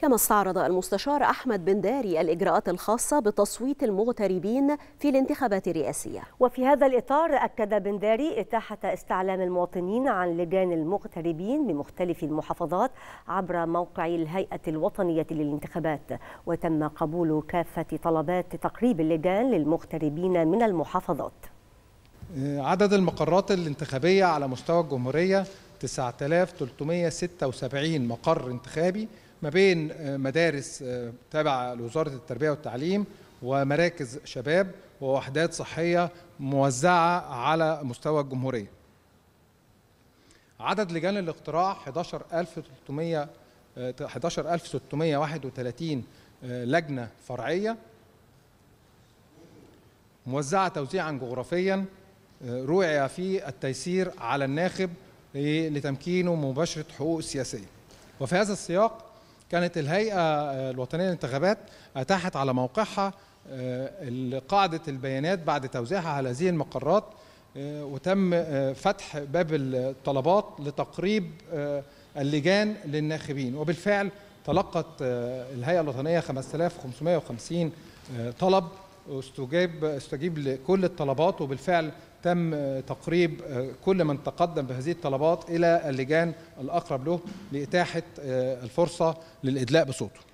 كما استعرض المستشار أحمد بن داري الإجراءات الخاصة بتصويت المغتربين في الانتخابات الرئاسية وفي هذا الإطار أكد بن داري إتاحة استعلام المواطنين عن لجان المغتربين بمختلف المحافظات عبر موقع الهيئة الوطنية للانتخابات وتم قبول كافة طلبات تقريب اللجان للمغتربين من المحافظات آه، عدد المقرات الانتخابية على مستوى الجمهورية 9376 مقر انتخابي ما بين آه، مدارس آه، تابعة لوزارة التربية والتعليم ومراكز شباب ووحدات صحية موزعة على مستوى الجمهورية عدد لجان الاقتراع 11300 11631 آه، لجنة فرعية موزعة توزيعا جغرافيا روعي في التيسير على الناخب إيه، لتمكينه مباشرة حقوق السياسية وفي هذا السياق كانت الهيئة آه، الوطنية للانتخابات أتاحت على موقعها آه، قاعدة البيانات بعد توزيعها على هذه المقرات آه، وتم فتح باب الطلبات لتقريب اللجان للناخبين وبالفعل تلقت الهيئة الوطنية 5550 طلب واستجاب استجيب لكل الطلبات وبالفعل تم تقريب آه، كل من تقدم بهذه الطلبات الى اللجان الاقرب له لاتاحه آه، الفرصه للادلاء بصوته